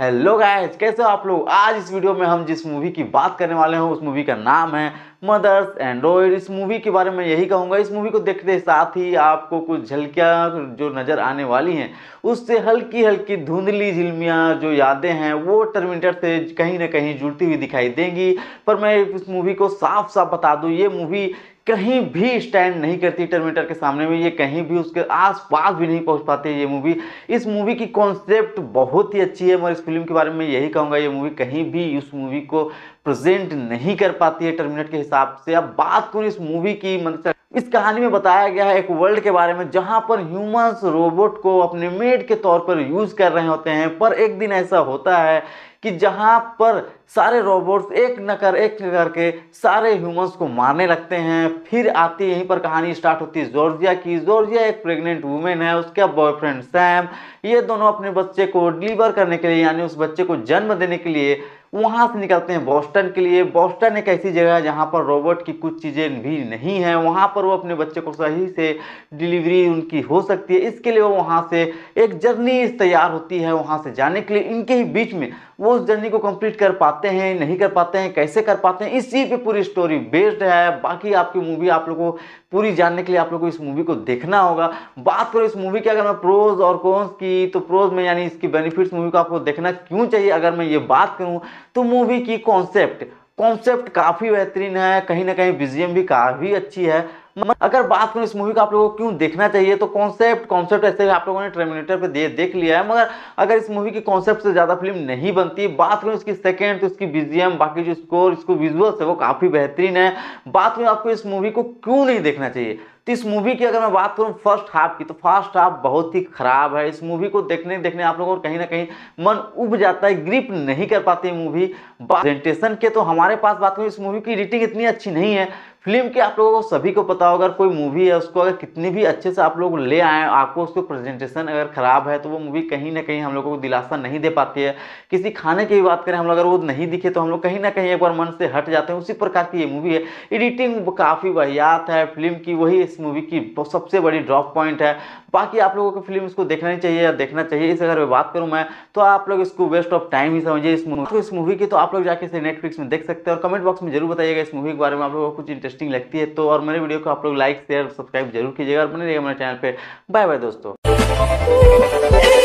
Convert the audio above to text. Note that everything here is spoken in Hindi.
हेलो गाइस कैसे हो आप लोग आज इस वीडियो में हम जिस मूवी की बात करने वाले हैं उस मूवी का नाम है मदर्स एंड्रॉयड इस मूवी के बारे में यही कहूँगा इस मूवी को देखते साथ ही आपको कुछ झलकियाँ जो नज़र आने वाली हैं उससे हल्की हल्की धुंधली झिलमियाँ जो यादें हैं वो टर्मिनेटर से कहीं ना कहीं जुड़ती हुई दिखाई देंगी पर मैं इस मूवी को साफ साफ बता दूँ ये मूवी कहीं भी स्टैंड नहीं करती टर्मिनेटर के सामने में ये कहीं भी उसके आस पास भी नहीं पहुंच पाती ये मूवी इस मूवी की कॉन्सेप्ट बहुत ही अच्छी है मैं इस फिल्म के बारे में यही कहूँगा ये मूवी कहीं भी उस मूवी को प्रेजेंट नहीं कर पाती है टर्मिनेटर के हिसाब से अब बात करूं इस मूवी की मतलब इस कहानी में बताया गया है एक वर्ल्ड के बारे में जहां पर ह्यूमंस रोबोट को अपने मेड के तौर पर यूज़ कर रहे होते हैं पर एक दिन ऐसा होता है कि जहाँ पर सारे रोबोट्स एक न कर एक न करके सारे ह्यूमंस को मारने लगते हैं फिर आती यहीं पर कहानी स्टार्ट होती है जॉर्जिया की जॉर्जिया एक प्रेग्नेंट वुमेन है उसका बॉयफ्रेंड सैम ये दोनों अपने बच्चे को डिलीवर करने के लिए यानी उस बच्चे को जन्म देने के लिए वहाँ से निकलते हैं बॉस्टन के लिए बॉस्टन एक ऐसी जगह है जहाँ पर रोबोट की कुछ चीज़ें भी नहीं हैं वहाँ पर वो अपने बच्चे को सही से डिलीवरी उनकी हो सकती है इसके लिए वो वहाँ से एक जर्नी तैयार होती है वहाँ से जाने के लिए इनके ही बीच में वो उस जर्नी को कंप्लीट कर पाते हैं नहीं कर पाते हैं कैसे कर पाते हैं इस चीज़ पे पूरी स्टोरी बेस्ड है बाकी आपकी मूवी आप लोगों को पूरी जानने के लिए आप लोगों को इस मूवी को देखना होगा बात करो इस मूवी की अगर मैं प्रोज और कॉन्स की तो प्रोज में यानी इसकी बेनिफिट्स मूवी को आपको देखना क्यों चाहिए अगर मैं ये बात करूँ तो मूवी की कॉन्सेप्ट कॉन्सेप्ट काफ़ी बेहतरीन है कहीं ना कहीं बिजियम भी काफ़ी अच्छी है अगर बात करूँ इस मूवी का आप लोगों को क्यों देखना चाहिए तो कॉन्सेप्ट कॉन्सेप्ट ऐसे आप लोगों ने टर्मिनेटर पर दे देख लिया है मगर अगर इस मूवी की कॉन्सेप्ट से ज़्यादा फिल्म नहीं बनती बात करूँ इसकी सेकेंड तो इसकी बीजीएम बाकी जो स्कोर इसको विजुअल्स है वो काफ़ी बेहतरीन है बात करूँ आपको इस मूवी को क्यों नहीं देखना चाहिए तो इस मूवी की अगर मैं बात करूँ फर्स्ट हाफ की तो फर्स्ट हाफ बहुत ही ख़राब है इस मूवी को देखने देखने आप लोगों को कहीं ना कहीं मन उब जाता है ग्रिप नहीं कर पाती मूवी प्रेजेंटेशन के तो हमारे पास बात करूँ इस मूवी की एडिटिंग इतनी अच्छी नहीं है फिल्म के आप लोगों को सभी को पता होगा अगर कोई मूवी है उसको अगर कितनी भी अच्छे से आप लोग ले आए आपको उसको प्रेजेंटेशन अगर ख़राब है तो वो मूवी कहीं ना कहीं हम लोगों को दिलासा नहीं दे पाती है किसी खाने की भी बात करें हम लोग अगर वो नहीं दिखे तो हम लोग कहीं ना कहीं एक बार मन से हट जाते हैं उसी प्रकार की ये मूवी है एडिटिंग काफ़ी वाहियात है फिल्म की वही मूवी की तो सबसे बड़ी ड्रॉप पॉइंट है बाकी आप लोगों को फिल्म इसको देखना ही चाहिए या देखना चाहिए इस अगर मैं बात करूँ मैं तो आप लोग इसको वेस्ट ऑफ टाइम ही समझिए इस मूवी तो इस मूवी की तो आप लोग जाके इसे नेटफ्लिक्स में देख सकते हैं और कमेंट बॉक्स में जरूर बताइएगा इस मूवी के बारे में आप लोगों को कुछ इंटरेस्टिंग लगती है तो और मेरे वीडियो को आप लोग लाइक शेयर सब्सक्राइब जरूर कीजिएगा और बने रहिएगा मेरे चैनल पर बाय बाय दोस्तों